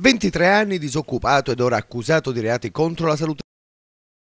23 anni disoccupato ed ora accusato di reati contro la salute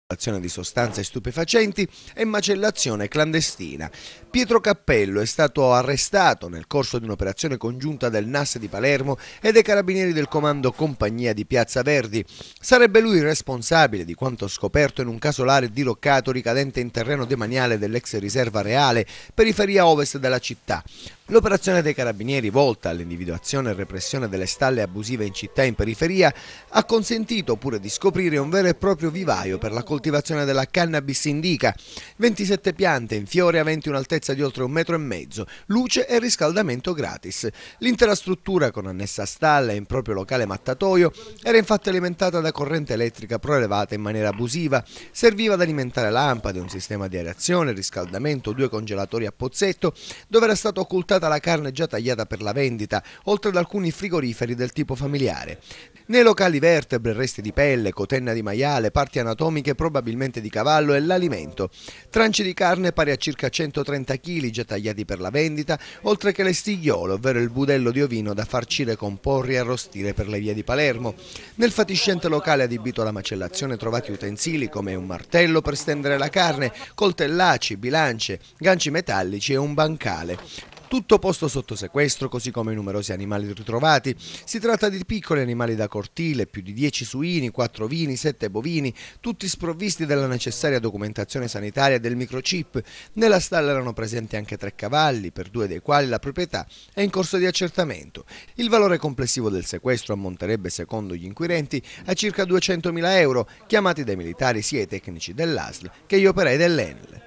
manipolazione di sostanze stupefacenti e macellazione clandestina. Pietro Cappello è stato arrestato nel corso di un'operazione congiunta del NAS di Palermo e dei carabinieri del comando Compagnia di Piazza Verdi. Sarebbe lui il responsabile di quanto scoperto in un casolare diroccato ricadente in terreno demaniale dell'ex riserva reale, periferia ovest della città. L'operazione dei carabinieri volta all'individuazione e repressione delle stalle abusive in città e in periferia ha consentito pure di scoprire un vero e proprio vivaio per la coltivazione della cannabis indica. 27 piante in fiore aventi un'altezza di oltre un metro e mezzo, luce e riscaldamento gratis. L'intera struttura con annessa stalla e in proprio locale mattatoio era infatti alimentata da corrente elettrica prelevata in maniera abusiva, serviva ad alimentare lampade, un sistema di aerazione, riscaldamento, due congelatori a pozzetto, dove era stato occultato portata la carne già tagliata per la vendita, oltre ad alcuni frigoriferi del tipo familiare. Nei locali vertebre, resti di pelle, cotenna di maiale, parti anatomiche probabilmente di cavallo e l'alimento. Tranci di carne pari a circa 130 kg già tagliati per la vendita, oltre che le stigliolo, ovvero il budello di ovino da farcire con porri e arrostire per le vie di Palermo. Nel fatiscente locale adibito alla macellazione trovati utensili come un martello per stendere la carne, coltellaci, bilance, ganci metallici e un bancale tutto posto sotto sequestro, così come i numerosi animali ritrovati. Si tratta di piccoli animali da cortile, più di 10 suini, 4 vini, 7 bovini, tutti sprovvisti della necessaria documentazione sanitaria del microchip. Nella stalla erano presenti anche tre cavalli, per due dei quali la proprietà è in corso di accertamento. Il valore complessivo del sequestro ammonterebbe, secondo gli inquirenti, a circa 200.000 euro, chiamati dai militari sia i tecnici dell'ASL che gli operai dell'ENL.